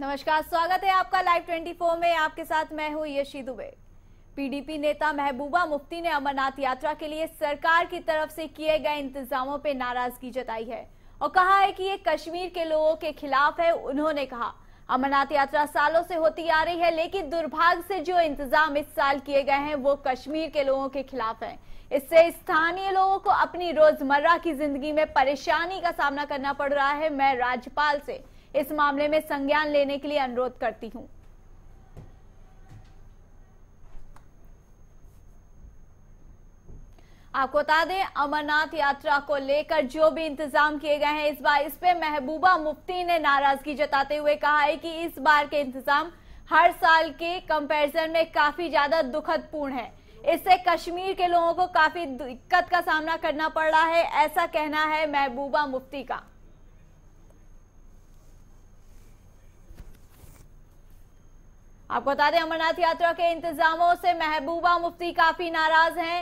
नमस्कार स्वागत है आपका लाइव 24 में आपके साथ मैं हूं यशी दुबे पीडीपी नेता महबूबा मुफ्ती ने अमरनाथ यात्रा के लिए सरकार की तरफ से किए गए इंतजामों पर नाराजगी जताई है और कहा है कि ये कश्मीर के लोगों के खिलाफ है उन्होंने कहा अमरनाथ यात्रा सालों से होती आ रही है लेकिन दुर्भाग्य से जो इंतजाम इस साल किए गए हैं वो कश्मीर के लोगों के खिलाफ है इससे स्थानीय लोगों को अपनी रोजमर्रा की जिंदगी में परेशानी का सामना करना पड़ रहा है मैं राज्यपाल से इस मामले में संज्ञान लेने के लिए अनुरोध करती हूं आपको बता दें अमरनाथ यात्रा को लेकर जो भी इंतजाम किए गए हैं इस बार इस पे महबूबा मुफ्ती ने नाराजगी जताते हुए कहा है कि इस बार के इंतजाम हर साल के कंपैरिजन में काफी ज्यादा दुखद पूर्ण है इससे कश्मीर के लोगों को काफी दिक्कत का सामना करना पड़ रहा है ऐसा कहना है महबूबा मुफ्ती का आपको बता दें अमरनाथ यात्रा के इंतजामों से महबूबा मुफ्ती काफी नाराज हैं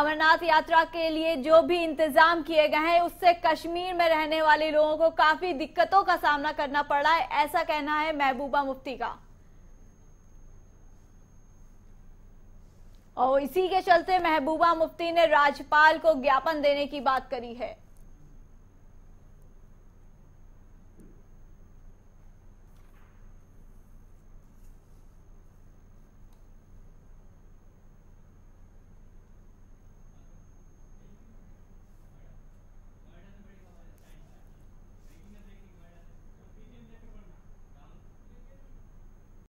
अमरनाथ यात्रा के लिए जो भी इंतजाम किए गए हैं उससे कश्मीर में रहने वाले लोगों को काफी दिक्कतों का सामना करना पड़ रहा है ऐसा कहना है महबूबा मुफ्ती का और इसी के चलते महबूबा मुफ्ती ने राज्यपाल को ज्ञापन देने की बात करी है